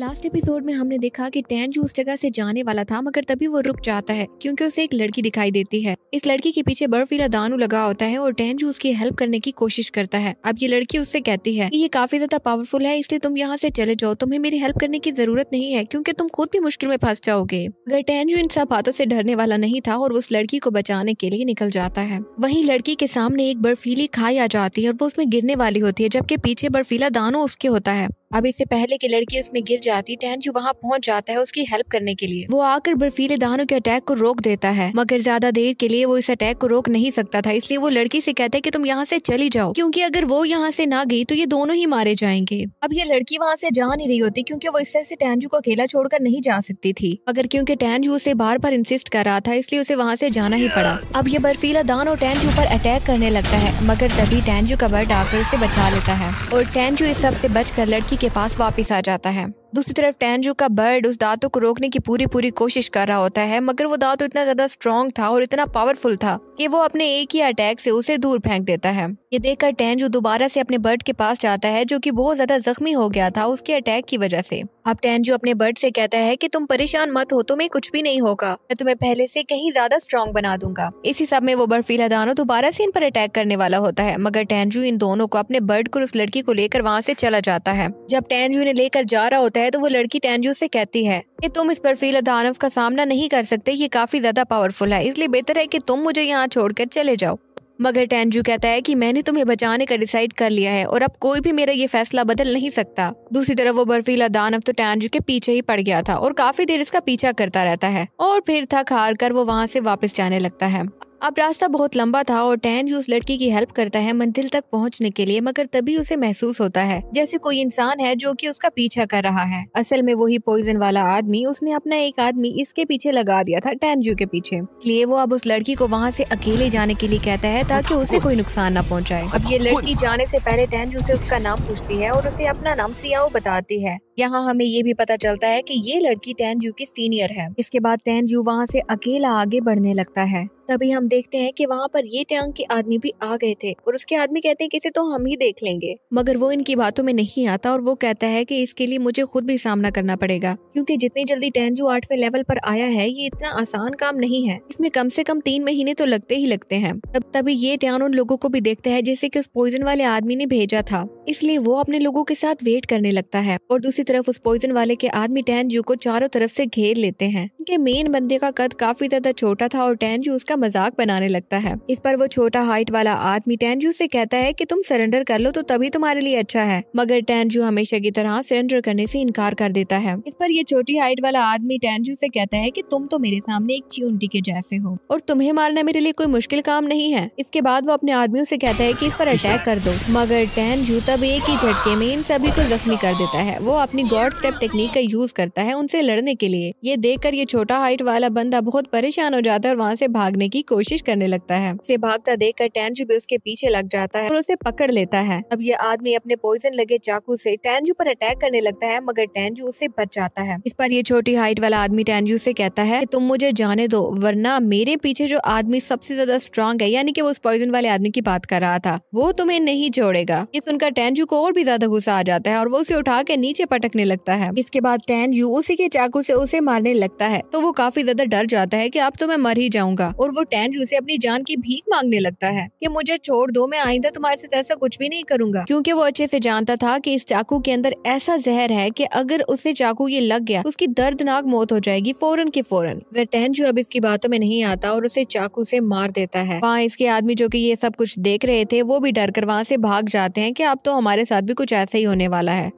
last episode में हमने देखा कि टैनजू उस जगह से जाने वाला था मगर तभी वो रुक जाता है क्योंकि उसे एक लड़की दिखाई देती है इस लड़की के पीछे बर्फीला दानू लगा होता है और टैनजू उसकी हेल्प करने की कोशिश करता है अब ये लड़की उससे कहती है कि ये काफी ज्यादा पावरफुल है इसलिए तुम यहाँ से चले जाओ तुम्हें मेरी हेल्प करने की जरूरत नहीं है क्यूँकी तुम खुद भी मुश्किल में फंस जाओगे अगर टैनजू इन सब हाथों से डरने वाला नहीं था और उस लड़की को बचाने के लिए निकल जाता है वही लड़की के सामने एक बर्फीली खाई आ जाती है और वो उसमें गिरने वाली होती है जबकि पीछे बर्फीला दानो उसके होता है अब इससे पहले कि लड़की उसमें गिर जाती जो वहाँ पहुँच जाता है उसकी हेल्प करने के लिए वो आकर बर्फीले दानों के अटैक को रोक देता है मगर ज्यादा देर के लिए वो इस अटैक को रोक नहीं सकता था इसलिए वो लड़की से कहता है की तुम यहाँ से चली जाओ क्यूँकी अगर वो यहाँ से ना गई तो ये दोनों ही मारे जाएंगे अब ये लड़की वहाँ से जा नहीं रही होती क्यूँकी वो इस तरह से टैनजू को अकेला छोड़कर नहीं जा सकती थी मगर क्यूँकी टैनजू उसे बार बार इंसिस्ट कर रहा था इसलिए उसे वहाँ से जाना ही पड़ा अब ये बर्फीला दान और टैनजू पर अटैक करने लगता है मगर तभी टैनजू का बर्ड आकर उसे बचा लेता है और टैनजू इस सब से बचकर लड़की के पास वापस आ जाता है दूसरी तरफ टेंजू का बर्ड उस दांतों को रोकने की पूरी पूरी कोशिश कर रहा होता है मगर वो दांत इतना ज्यादा स्ट्रॉन्ग था और इतना पावरफुल था कि वो अपने एक ही अटैक से उसे दूर फेंक देता है ये देखकर टेंजू दोबारा से अपने बर्ड के पास जाता है जो कि बहुत ज्यादा जख्मी हो गया था उसके अटैक की वजह से अब टेंजू अपने बर्ड से कहता है कि तुम परेशान मत हो तुम्हें कुछ भी नहीं होगा मैं तुम्हें पहले से कहीं ज्यादा स्ट्रॉन्ग बना दूंगा इस हिसाब में वो बर्फीला दानो दोबारा से इन पर अटैक करने वाला होता है मगर टेंजू इन दोनों को अपने बर्ड को उस लड़की को लेकर वहाँ से चला जाता है जब टेंजू इन्हें लेकर जा रहा होता होता है तो वो लड़की टैनजू से कहती है कि तुम इस बर्फीला दानव का सामना नहीं कर सकते ये काफी ज्यादा पावरफुल है इसलिए बेहतर है कि तुम मुझे यहाँ छोड़कर चले जाओ मगर टैनजू कहता है कि मैंने तुम्हें बचाने का डिसाइड कर लिया है और अब कोई भी मेरा ये फैसला बदल नहीं सकता दूसरी तरफ वो बर्फीला दानव तो टैनजू के पीछे ही पड़ गया था और काफी देर इसका पीछा करता रहता है और फिर थक हार कर वो वहाँ से वापस जाने लगता है अब रास्ता बहुत लंबा था और टैन उस लड़की की हेल्प करता है मंजिल तक पहुंचने के लिए मगर तभी उसे महसूस होता है जैसे कोई इंसान है जो कि उसका पीछा कर रहा है असल में वही पॉइजन वाला आदमी उसने अपना एक आदमी इसके पीछे लगा दिया था टैनजू के पीछे इसलिए वो अब उस लड़की को वहाँ से अकेले जाने के लिए कहता है ताकि उसे कोई नुकसान न पहुँचाए अब ये लड़की जाने से पहले टैनजू से उसका नाम पूछती है और उसे अपना नाम सियाओ बताती है यहाँ हमें ये भी पता चलता है कि ये लड़की टैन यू की सीनियर है इसके बाद टैन यू वहाँ से अकेला आगे बढ़ने लगता है तभी हम देखते हैं कि वहाँ पर ये टैंग के आदमी भी आ गए थे और उसके आदमी कहते हैं कि इसे तो हम ही देख लेंगे मगर वो इनकी बातों में नहीं आता और वो कहता है कि इसके लिए मुझे खुद भी सामना करना पड़ेगा क्योंकि जितनी जल्दी जू आठवें लेवल पर आया है ये इतना आसान काम नहीं है इसमें कम से कम तीन महीने तो लगते ही लगते हैं तब तभी ये टैन उन लोगों को भी देखता है जैसे की उस पॉइजन वाले आदमी ने भेजा था इसलिए वो अपने लोगों के साथ वेट करने लगता है और दूसरी तरफ उस पॉइजन वाले के आदमी टैनजू को चारों तरफ से घेर लेते हैं उनके मेन बंदे का कद काफी ज्यादा छोटा था और टैनजू उसका मजाक बनाने लगता है इस पर वो छोटा हाइट वाला आदमी टैनजू से कहता है कि तुम सरेंडर कर लो तो तभी तुम्हारे लिए अच्छा है मगर टैनजू हमेशा की तरह सरेंडर करने से इनकार कर देता है इस पर ये छोटी हाइट वाला आदमी टैनजू से कहता है कि तुम तो मेरे सामने एक चींटी के जैसे हो और तुम्हें मारना मेरे लिए कोई मुश्किल काम नहीं है इसके बाद वो अपने आदमियों से कहता है कि इस पर अटैक कर दो मगर टैनजू तब एक ही झटके में इन सभी को जख्मी कर देता है वो अपने अपनी गॉड स्टेप टेक्निक का यूज करता है उनसे लड़ने के लिए ये देख कर ये छोटा हाइट वाला बंदा बहुत परेशान हो जाता है और वहाँ से भागने की कोशिश करने लगता है उसे भागता देख कर टैंजू भी उसके पीछे लग जाता है और उसे पकड़ लेता है अब ये आदमी अपने पॉइजन लगे चाकू से टैंजू पर अटैक करने लगता है मगर टैंजू उसे बच जाता है इस पर ये छोटी हाइट वाला आदमी टैंजू से कहता है तुम मुझे जाने दो वरना मेरे पीछे जो आदमी सबसे ज्यादा स्ट्रांग है यानी कि वो उस पॉइजन वाले आदमी की बात कर रहा था वो तुम्हें नहीं छोड़ेगा ये सुनकर टैंजू को और भी ज्यादा गुस्सा आ जाता है और वो उसे उठा के नीचे पर भटकने लगता है इसके बाद टैन यू उसी के चाकू से उसे मारने लगता है तो वो काफी ज्यादा डर जाता है की अब तो मैं मर ही जाऊंगा और वो टैन यू से अपनी जान की भीख मांगने लगता है की मुझे छोड़ दो मैं आईंदा तुम्हारे साथ ऐसा कुछ भी नहीं करूंगा क्यूँकी वो अच्छे से जानता था की इस चाकू के अंदर ऐसा जहर है की अगर उसे चाकू ये लग गया तो उसकी दर्दनाक मौत हो जाएगी फौरन के फौरन अगर टैन यू अब इसकी बातों में नहीं आता और उसे चाकू से मार देता है वहाँ इसके आदमी जो की ये सब कुछ देख रहे थे वो भी डर कर वहाँ से भाग जाते हैं की अब तो हमारे साथ भी कुछ ऐसा ही होने वाला है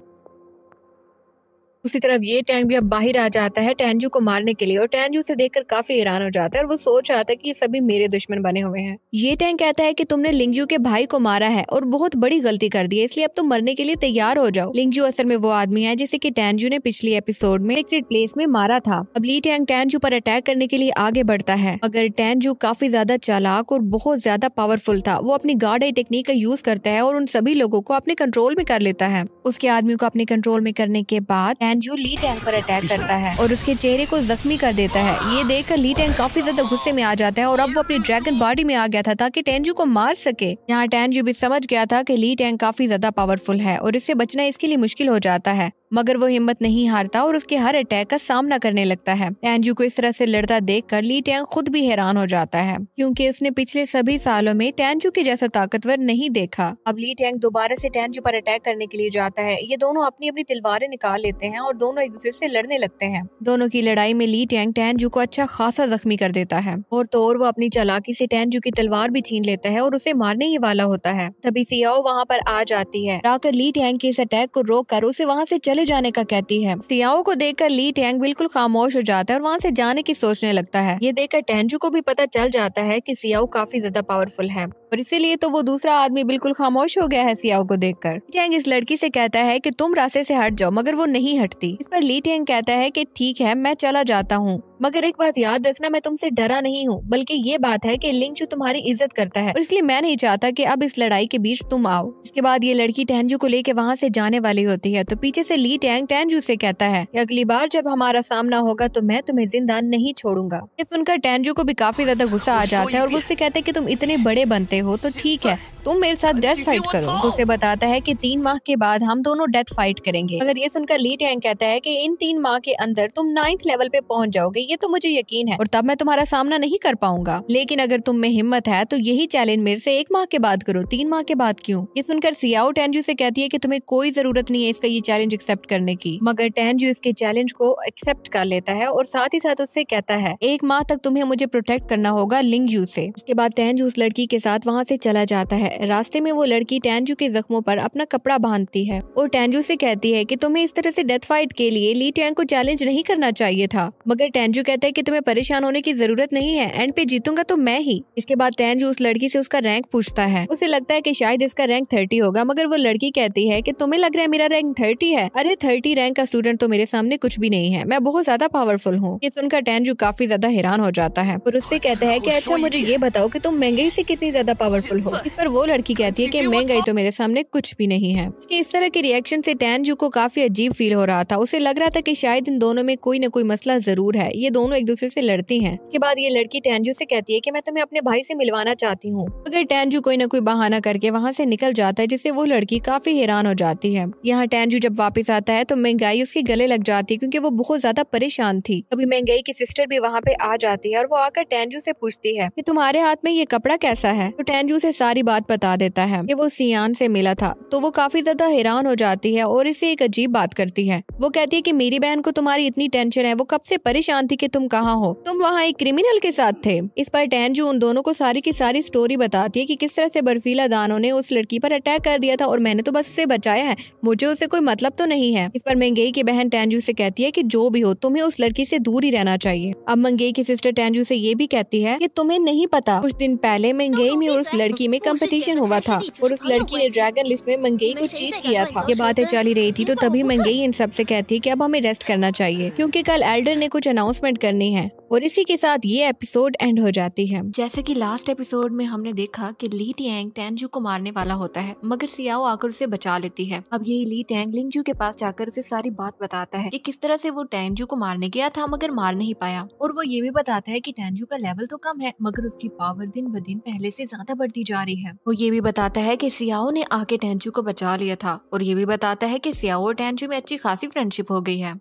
उसी तरफ ये टैंक भी अब बाहर आ जाता है टैनजू को मारने के लिए और टैनजू उसे देखकर काफी हैरान हो जाता है और वो सोच रहा था कि ये सभी मेरे दुश्मन बने हुए हैं ये टैंक कहता है कि तुमने लिंगजू के भाई को मारा है और बहुत बड़ी गलती कर दी है इसलिए अब तुम मरने के लिए तैयार हो जाओ लिंगजू असल में वो आदमी है जिसे की टैनजू ने पिछले एपिसोड में सीक्रेट प्लेस में मारा था अब ली टैंक टैंजू पर अटैक करने के लिए आगे बढ़ता है मगर टैंजू काफी ज्यादा चालाक और बहुत ज्यादा पावरफुल था वो अपनी गार्ड आई टेक्निक का यूज करता है और उन सभी लोगों को अपने कंट्रोल में कर लेता है उसके आदमी को अपने कंट्रोल में करने के बाद जो ली टैंग पर अटैक करता है और उसके चेहरे को जख्मी कर देता है ये देखकर ली टैंग काफी ज्यादा गुस्से में आ जाता है और अब वो अपनी ड्रैगन बॉडी में आ गया था ताकि टेंजू को मार सके यहाँ टेंजू भी समझ गया था की ली टैंग काफी ज्यादा पावरफुल है और इससे बचना इसके लिए मुश्किल हो जाता है मगर वो हिम्मत नहीं हारता और उसके हर अटैक का सामना करने लगता है एनजू को इस तरह से लड़ता देख कर ली टैंग खुद भी हैरान हो जाता है क्योंकि उसने पिछले सभी सालों में टैंजू के जैसा ताकतवर नहीं देखा अब ली टैंग दोबारा से टैंजू पर अटैक करने के लिए जाता है ये दोनों अपनी अपनी तलवारें निकाल लेते हैं और दोनों एक दूसरे से लड़ने लगते हैं दोनों की लड़ाई में ली टैंग टैनजू को अच्छा खासा जख्मी कर देता है और तो और वो अपनी चालाकी से टैनजू की तलवार भी छीन लेता है और उसे मारने ही वाला होता है तभी सियाओ वहाँ पर आ जाती है आकर ली टैंग के इस अटैक को रोक कर उसे वहाँ से चले चले जाने का कहती है सियाओ को देखकर ली टैंग बिल्कुल खामोश हो जाता है और वहाँ से जाने की सोचने लगता है ये देखकर टेंजू को भी पता चल जाता है की सियाओ काफी ज्यादा पावरफुल है और इसीलिए तो वो दूसरा आदमी बिल्कुल खामोश हो गया है सियाओ को देख कर टेंग इस लड़की से कहता है कि तुम रास्ते से हट जाओ मगर वो नहीं हटती इस पर ली टेंग कहता है कि ठीक है मैं चला जाता हूँ मगर एक बात याद रखना मैं तुमसे डरा नहीं हूँ बल्कि ये बात है कि चू तुम्हारी इज्जत करता है और इसलिए मैं नहीं चाहता कि अब इस लड़ाई के बीच तुम आओ इसके बाद ये लड़की टहनजू को लेके वहाँ से जाने वाली होती है तो पीछे से ली टैंग टेंजू से कहता है कि अगली बार जब हमारा सामना होगा तो मैं तुम्हें जिंदा नहीं छोड़ूंगा ये सुनकर टेंजू को भी काफी ज्यादा गुस्सा आ जाता है और वो उससे कहते हैं की तुम इतने बड़े बनते हो तो ठीक है तुम मेरे साथ डेथ फाइट करो उसे बताता है कि तीन माह के बाद हम दोनों डेथ फाइट करेंगे अगर ये सुनकर ली टैंग कहता है कि इन तीन माह के अंदर तुम नाइन्थ लेवल पे पहुंच जाओगे ये तो मुझे यकीन है और तब मैं तुम्हारा सामना नहीं कर पाऊंगा लेकिन अगर तुम में हिम्मत है तो यही चैलेंज मेरे से एक माह के बाद करो तीन माह के बाद क्यूँ ये सुनकर सियाओ टैनजू से कहती है की तुम्हें कोई जरूरत नहीं है इसका ये चैलेंज एक्सेप्ट करने की मगर टैनजू इसके चैलेंज को एक्सेप्ट कर लेता है और साथ ही साथ उससे कहता है एक माह तक तुम्हें मुझे प्रोटेक्ट करना होगा लिंग यू से उसके बाद टैनजू उस लड़की के साथ वहाँ से चला जाता है रास्ते में वो लड़की टैंजू के जख्मों पर अपना कपड़ा बांधती है और टैंजू से कहती है कि तुम्हें इस तरह से डेथ फाइट के लिए ली टैंग को चैलेंज नहीं करना चाहिए था मगर टैंजू कहता है कि तुम्हें परेशान होने की जरूरत नहीं है एंड पे जीतूंगा तो मैं ही इसके बाद टैंजू उस लड़की से उसका रैंक पूछता है उसे लगता है की शायद इसका रैंक थर्टी होगा मगर वो लड़की कहती है की तुम्हें लग रहा है मेरा रैंक थर्टी है अरे थर्टी रैंक का स्टूडेंट तो मेरे सामने कुछ भी नहीं है मैं बहुत ज्यादा पावरफुल हूँ ये सुनकर टैंजू काफी ज्यादा हैरान हो जाता है और उससे कहता है की अच्छा मुझे ये बताओ की तुम महंगाई से कितनी ज्यादा पावरफुल हो इस पर वो लड़की कहती है कि मैं गई तो मेरे सामने कुछ भी नहीं है इसके इस तरह के रिएक्शन से टैनजू को काफी अजीब फील हो रहा था उसे लग रहा था कि शायद इन दोनों में कोई न कोई मसला जरूर है ये दोनों एक दूसरे से लड़ती हैं इसके बाद ये लड़की टैनजू से कहती है कि मैं तुम्हें अपने भाई से मिलवाना चाहती हूँ अगर टैनजू कोई न कोई बहाना करके वहाँ से निकल जाता है जिससे वो लड़की काफी हैरान हो जाती है यहाँ टैनजू जब वापस आता है तो महंगाई उसके गले लग जाती है क्योंकि वो बहुत ज्यादा परेशान थी अभी महंगाई की सिस्टर भी वहाँ पे आ जाती है और वो आकर टैनजू से पूछती है की तुम्हारे हाथ में ये कपड़ा कैसा है तो टेंजू से सारी बात बता देता है कि वो सियान से मिला था तो वो काफी ज्यादा हैरान हो जाती है और इसे एक अजीब बात करती है वो कहती है की मेरी बहन को तुम्हारी इतनी टेंशन है वो कब से परेशान थी कि तुम कहाँ हो तुम वहाँ एक क्रिमिनल के साथ थे इस पर टेंजू उन दोनों को सारी की सारी स्टोरी बताती है की किस तरह से बर्फीला दानों ने उस लड़की पर अटैक कर दिया था और मैंने तो बस उसे बचाया है मुझे उसे कोई मतलब तो नहीं है इस पर मंगेई की बहन टेंजू से कहती है की जो भी हो तुम्हें उस लड़की से दूर ही रहना चाहिए अब मंगेई की सिस्टर टेंजू से ये भी कहती है की तुम्हें नहीं पता कुछ दिन पहले मंगेई में और तो उस लड़की में कंपटीशन हुआ था और उस लड़की ने ड्रैगन लिस्ट में मंगेई को चीट किया था ये बातें चली रही थी तो तभी मंगई इन सब से कहती है कि अब हमें रेस्ट करना चाहिए क्योंकि कल एल्डर ने कुछ अनाउंसमेंट करनी है और इसी के साथ ये एपिसोड एंड हो जाती है जैसे कि लास्ट एपिसोड में हमने देखा कि ली टैंग टेंजू को मारने वाला होता है मगर सियाओ आकर उसे बचा लेती है अब यही ली टैंग लिंगजू के पास जाकर उसे सारी बात बताता है कि किस तरह से वो टैंजू को मारने गया था मगर मार नहीं पाया और वो ये भी बताता है की टैंजू का लेवल तो कम है मगर उसकी पावर दिन ब दिन पहले से ज्यादा बढ़ती जा रही है वो ये भी बताता है की सियाओ ने आके टेंचू को बचा लिया था और ये भी बताता है की सियाओ और टेंचू में अच्छी खासी फ्रेंडशिप हो गई है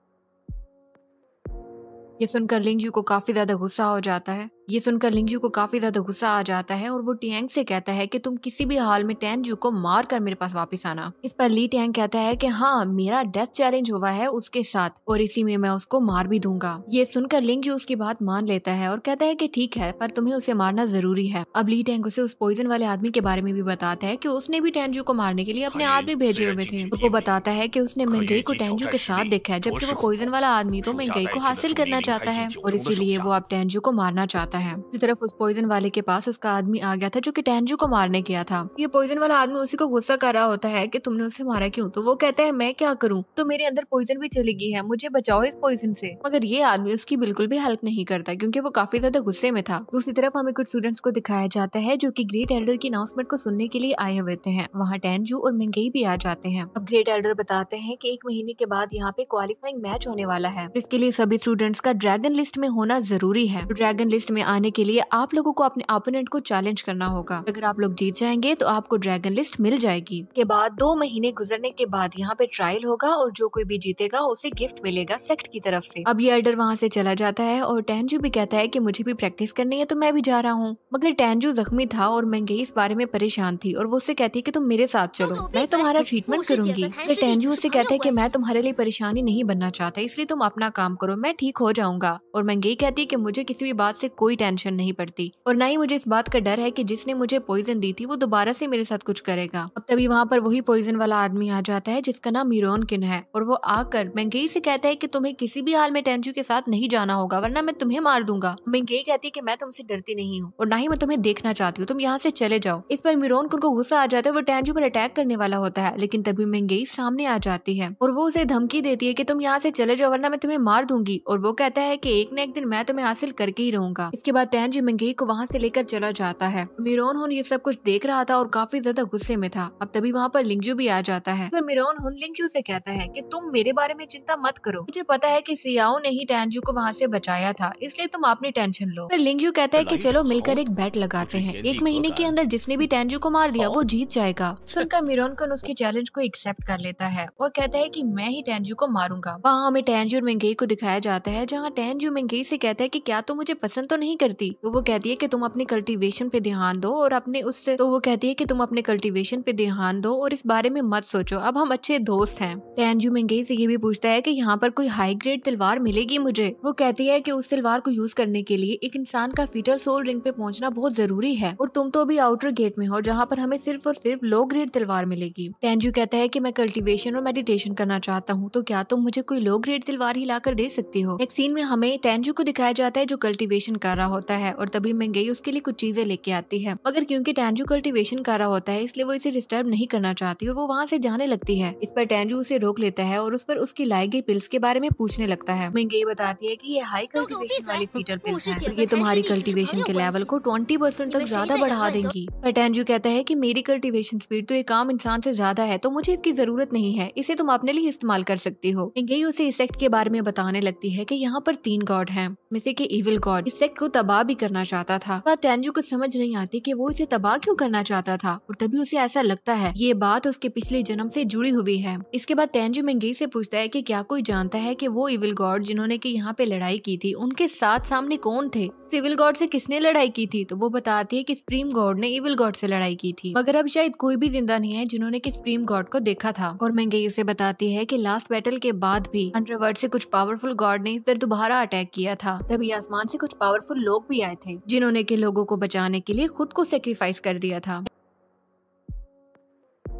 ये सुनकर लिंगजू को काफी ज्यादा गुस्सा हो जाता है ये सुनकर लिंगजू को काफी ज्यादा गुस्सा आ जाता है और वो टियांग से कहता है कि तुम किसी भी हाल में जू को मार कर मेरे पास वापस आना इस पर ली टैंग कहता है कि हाँ मेरा डेथ चैलेंज हुआ है उसके साथ और इसी में मैं उसको मार भी दूंगा ये सुनकर जू उसकी बात मान लेता है और कहता है की ठीक है पर तुम्हें उसे मारना जरूरी है अब ली टैंग उसे उस पॉइजन वाले आदमी के बारे में भी बताता है की उसने भी टैनजू को मारने के लिए अपने आदमी हाँ भेजे हुए थे वो बताता है की उसने हाँ, मंगई को टेंजू के साथ देखा है जबकि वो पॉइजन वाला आदमी तो मंगई को हासिल करना चाहता है और इसीलिए वो अब टेंजू को मारना चाहता है है दूसरी तरफ उस पॉइजन वाले के पास उसका आदमी आ गया था जो की टेंजू को मारने गया था ये पॉइजन वाला आदमी उसी को गुस्सा कर रहा होता है की तुमने उसे मारा क्यूँ तो वो कहते हैं मैं क्या करूँ तो मेरे अंदर पॉइजन भी चली गई है मुझे बचाओ इस पॉइजन से मगर ये आदमी उसकी बिल्कुल भी हेल्प नहीं करता क्योंकि वो काफी ज्यादा गुस्से में था दूसरी तरफ हमें कुछ स्टूडेंट्स को दिखाया जाता है जो की ग्रेट एल्डर की अनाउंसमेंट को सुनने के लिए आए हुए हैं वहाँ टेंजू और महंगाई भी आ जाते हैं अब ग्रेट एल्डर बताते हैं की एक महीने के बाद यहाँ पे क्वालिफाइंग मैच होने वाला है इसके लिए सभी स्टूडेंट्स का ड्रैगन लिस्ट में होना जरूरी है ड्रैगन तो लिस्ट में आने के लिए आप लोगों को अपने अपोनेंट को चैलेंज करना होगा अगर आप लोग जीत जाएंगे तो आपको ड्रैगन लिस्ट मिल जाएगी के बाद दो महीने गुजरने के बाद यहाँ पे ट्रायल होगा और जो कोई भी जीतेगा उसे गिफ्ट मिलेगा सेक्ट की तरफ से अब ये अर्डर वहाँ से चला जाता है और टैनजू भी कहता है की मुझे भी प्रैक्टिस करनी है तो मैं भी जा रहा हूँ मगर टेंजू जख्मी था और महंगी इस बारे में परेशान थी और वो उसे कहती है की तुम मेरे साथ चलो मैं तुम्हारा ट्रीटमेंट करूंगी फिर टेंजू उसे हाँ, कहता है की मैं तुम्हारे लिए परेशानी नहीं बनना चाहता इसलिए तुम अपना काम करो मैं ठीक हो जाऊंगा और महंगी कहती है की मुझे किसी भी बात से कोई कोई टेंशन नहीं पड़ती और ना ही मुझे इस बात का डर है कि जिसने मुझे पॉइजन दी थी वो दोबारा से मेरे साथ कुछ करेगा अब तभी वहाँ पर वही पॉइजन वाला आदमी आ जाता है जिसका नाम मीरोन किन है और वो आकर मैंगई से कहता है की तुम्हें किसी भी हाल में टेंजू के साथ नहीं जाना होगा वरना मैं तुम्हें मार दूंगा मैंगई कहती है की मैं तुमसे डरती नहीं हूँ और ना ही मैं तुम्हें देखना चाहती हूँ तुम यहाँ से चले जाओ इस पर मीरोन को गुस्सा आ जाता है वो टेंजू पर अटैक करने वाला होता है लेकिन तभी मैंगई सामने आ जाती है और वो उसे धमकी देती है की तुम यहाँ से चले जाओ वरना मैं तुम्हें मार दूंगी और वो कहता है की एक न एक दिन मैं तुम्हें हासिल करके ही रहूंगा इसके बाद टैन जी मंगेई को वहाँ से लेकर चला जाता है मिरोन हुन ये सब कुछ देख रहा था और काफी ज्यादा गुस्से में था अब तभी वहाँ पर लिंगजू भी आ जाता है फिर मिरोन हुन लिंगजू से कहता है कि तुम मेरे बारे में चिंता मत करो मुझे पता है कि सियाओ ने ही टैनजू को वहाँ से बचाया था इसलिए तुम अपनी टेंशन लो फिर लिंगजू कहता है की चलो मिलकर एक बैट लगाते हैं एक महीने के अंदर जिसने भी टैनजू को मार दिया वो जीत जाएगा सुनकर मिरोन कन उसके चैलेंज को एक्सेप्ट कर लेता है और कहता है की मैं ही टैनजू को मारूंगा वहाँ हमें टैनजू और मंगेई को दिखाया जाता है जहाँ टैनजू मंगेई से कहता है की क्या तुम मुझे पसंद तो नहीं नहीं करती तो वो कहती है कि तुम अपने कल्टीवेशन पे ध्यान दो और अपने उससे तो वो कहती है कि तुम अपने कल्टीवेशन पे ध्यान दो और इस बारे में मत सोचो अब हम अच्छे दोस्त हैं टैनजू मंगेई से ये भी पूछता है कि यहाँ पर कोई हाई ग्रेड तलवार मिलेगी मुझे वो कहती है की उस तलवार को यूज करने के लिए एक इंसान का फीटल सोल रिंग पे पहुँचना बहुत जरूरी है और तुम तो अभी आउटर गेट में हो जहाँ पर हमें सिर्फ और सिर्फ लो ग्रेड तलवार मिलेगी टैनजू कहता है की मैं कल्टिवेशन और मेडिटेशन करना चाहता हूँ तो क्या तुम मुझे कोई लो ग्रेड तलवार ही ला दे सकती हो एक सीन में हमें टैनजू को दिखाया जाता है जो कल्टिवेशन कर रहा होता है और तभी मैं गई उसके लिए कुछ चीजें लेके आती है मगर क्योंकि टेंजू कल्टिवेशन कर रहा होता है इसलिए वो इसे डिस्टर्ब नहीं करना चाहती और वो वहाँ से जाने लगती है इस पर टेंजू उसे रोक लेता है और उस पर उसकी लाई गई पिल्स के बारे में पूछने लगता है मेंगई बताती है की ये हाई कल्टिवेशन तो तो वाली फीटर तो पिल्स है ये तुम्हारी कल्टिवेशन के लेवल को ट्वेंटी तक ज्यादा बढ़ा देंगी पर टेंजू कहता है की मेरी कल्टिवेशन स्पीड तो एक आम इंसान से ज्यादा है तो मुझे इसकी जरूरत नहीं है इसे तुम अपने लिए इस्तेमाल कर सकती हो गई उसे इसेक्ट के बारे में बताने लगती है की यहाँ पर तीन गॉड है में की इविल गॉड इसेक्ट को तबाह भी करना चाहता था पर को समझ नहीं आती कि वो इसे तबाह क्यों करना चाहता था और तभी उसे ऐसा लगता है ये बात उसके पिछले जन्म से जुड़ी हुई है इसके बाद तेंजू मंगेज से पूछता है कि क्या कोई जानता है कि वो इविल गॉड जिन्होंने की यहाँ पे लड़ाई की थी उनके साथ सामने कौन थे सिविल गॉड से किसने लड़ाई की थी तो वो बताती है कि सुप्रीम गॉड ने इविल गॉड से लड़ाई की थी मगर अब शायद कोई भी जिंदा नहीं है जिन्होंने की सुप्रीम गॉड को देखा था और महंगाई उसे बताती है की लास्ट बैटल के बाद भी अंडरवर्ल्ड से कुछ पावरफुल गॉड ने इस दर दोबारा अटैक किया था तभी आसमान से कुछ पावरफुल लोग भी आए थे जिन्होंने के लोगों को बचाने के लिए खुद को सेक्रीफाइस कर दिया था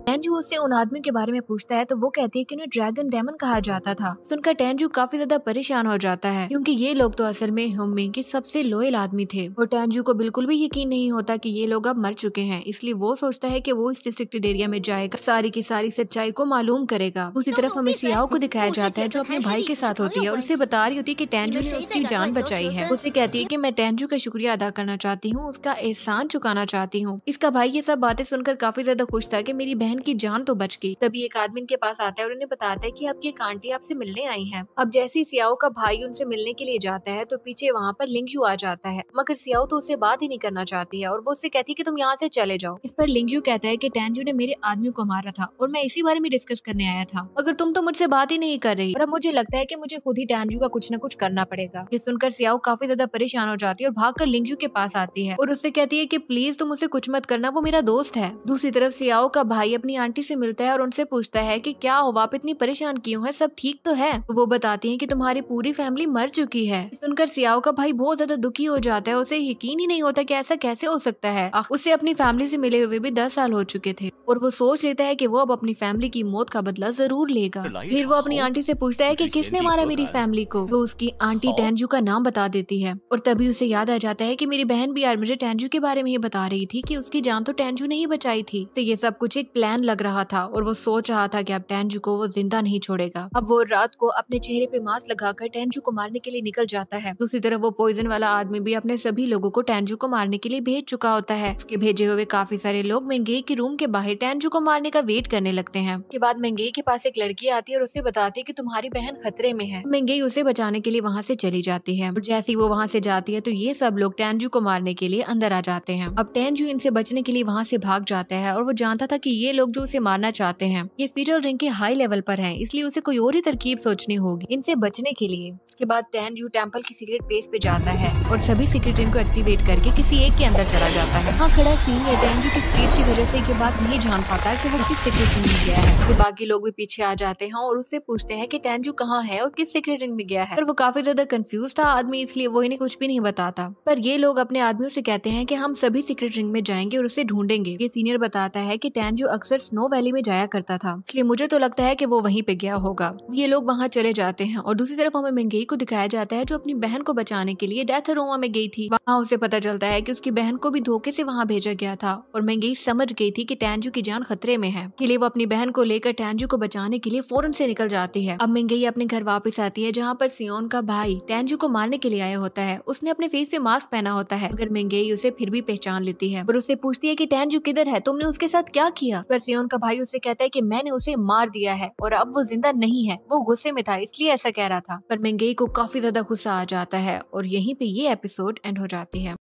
टेंजू उससे उन आदमी के बारे में पूछता है तो वो कहती है कि उन्हें ड्रैगन डेमन कहा जाता था सुनकर टेंजू काफी ज्यादा परेशान हो जाता है क्योंकि ये लोग तो असल में होममेन के सबसे लोयल आदमी थे और टेंजू को बिल्कुल भी यकीन नहीं होता कि ये लोग अब मर चुके हैं इसलिए वो सोचता है कि वो इस रिस्ट्रिक्टेड एरिया में जाएगा सारी की सारी सच्चाई को मालूम करेगा तो उसी तो तरफ हमें सियाओ को दिखाया जाता है जो अपने भाई के साथ तो होती है और उसे बता रही होती है की टेंजू ने उसकी जान बचाई है उसे कहती है की मैं टेंजू का शुक्रिया अदा करना चाहती हूँ उसका एहसान चुकाना चाहती हूँ इसका भाई ये सब बातें सुनकर काफी ज्यादा खुश था की मेरी बहन बहन की जान तो बच गई तभी एक आदमी इनके पास आता है और इन्हें बताता है की आपकी एक आंटी आपसे मिलने आई है अब जैसे सियाओ का भाई उनसे मिलने के लिए जाता है तो पीछे वहाँ पर लिंगयू आ जाता है मगर सियाओ तो उससे बात ही नहीं करना चाहती है और वो उससे कहती है की तुम यहाँ से चले जाओ इस पर लिंगयू कहता है की टैनजू ने मेरे आदमी को मारा था और मैं इसी बारे में डिस्कस करने आया था मगर तुम तो मुझसे बात ही नहीं कर रही और अब मुझे लगता है की मुझे खुद ही टैनजू का कुछ न कुछ करना पड़ेगा ये सुनकर सियाओ काफी ज्यादा परेशान हो जाती है और भाग कर लिंगयू के पास आती है और उससे कहती है की प्लीज तुम उसे कुछ मत करना वो मेरा दोस्त है दूसरी तरफ सियाओ का भाई अपनी आंटी से मिलता है और उनसे पूछता है कि क्या हुआ आप इतनी परेशान क्यों हैं सब ठीक तो है तो वो बताती है कि तुम्हारी पूरी फैमिली मर चुकी है सुनकर सियाओ का भाई बहुत ज्यादा दुखी हो जाता है उसे यकीन ही नहीं होता की ऐसा कैसे हो सकता है उसे अपनी फैमिली से मिले हुए भी दस साल हो चुके थे और वो सोच लेता है की वो अब अपनी फैमिली की मौत का बदला जरूर लेगा फिर वो अपनी आंटी से पूछता है की किसने मारा मेरी फैमिली को वो उसकी आंटी टेंजू का नाम बता देती है और तभी उसे याद आ जाता है की मेरी बहन भी यार मुझे टेंजू के बारे में ये बता रही थी की उसकी जान तो टेंजू ही बचाई थी तो ये सब कुछ एक प्लान टैन लग रहा था और वो सोच रहा था कि अब टैनजू को वो जिंदा नहीं छोड़ेगा अब वो रात को अपने चेहरे पे मास्क लगाकर टैनजू को मारने के लिए निकल जाता है दूसरी तरफ वो पॉइजन वाला आदमी भी अपने सभी लोगों को टैनजू को मारने के लिए भेज चुका होता है उसके भेजे हुए काफी सारे लोग महंगे की रूम के बाहर टैनजू को मारने का वेट करने लगते हैं के बाद महंगे के पास एक लड़की आती है और उसे बताती है की तुम्हारी बहन खतरे में है महंगे उसे बचाने के लिए वहाँ से चली जाती है और वो वहाँ से जाती है तो ये सब लोग टैनजू को मारने के लिए अंदर आ जाते हैं अब टैनजू इनसे बचने के लिए वहाँ से भाग जाता है और वो जानता था की ये लोग जो उसे मारना चाहते हैं ये फीटल रिंग के हाई लेवल पर है इसलिए उसे कोई और ही तरकीब सोचनी होगी इनसे बचने के लिए के बाद तहन यू टेम्पल की सीक्रेट पेज पे जाता है और सभी सीक्रेट रिंग को एक्टिवेट करके किसी एक के अंदर चला जाता है हाँ खड़ा सीन ये तहन की स्पीड की वजह से ये बात नहीं जान पाता कि वो किस सीक्रेट रिंग में गया है फिर बाकी लोग भी पीछे आ जाते हैं और उससे पूछते हैं कि तैंजू कहाँ है और किस सीक्रेट रिंग में गया है और वो काफी ज्यादा कंफ्यूज था आदमी इसलिए वो इन्हें कुछ भी नहीं बताता पर ये लोग अपने आदमियों से कहते हैं कि हम सभी सीक्रेट रिंग में जाएंगे और उसे ढूंढेंगे ये सीनियर बताता है कि टैनजू अक्सर सिर्फ स्नो वैली में जाया करता था इसलिए मुझे तो लगता है कि वो वहीं पे गया होगा ये लोग वहाँ चले जाते हैं और दूसरी तरफ हमें मंगेई को दिखाया जाता है जो अपनी बहन को बचाने के लिए डेथ रोमा में गई थी वहाँ उसे पता चलता है की उसकी बहन को भी धोखे से वहाँ भेजा गया था और मंगेई समझ गई थी की टैंजू की जान खतरे में है इसलिए वो अपनी बहन को लेकर टैंजू को बचाने के लिए फौरन से निकल जाती है अब मंगेई अपने घर वापस आती है जहाँ पर सियोन का भाई टैंजू को मारने के लिए आया होता है उसने अपने फेस पे मास्क पहना होता है अगर मंगेई उसे फिर भी पहचान लेती है और उसे पूछती है की टैंजू किधर है तुमने उसके साथ क्या किया पर सियोन उनका भाई उसे कहता है कि मैंने उसे मार दिया है और अब वो जिंदा नहीं है वो गुस्से में था इसलिए ऐसा कह रहा था पर मेंगेई को काफी ज्यादा गुस्सा आ जाता है और यहीं पे ये एपिसोड एंड हो जाती है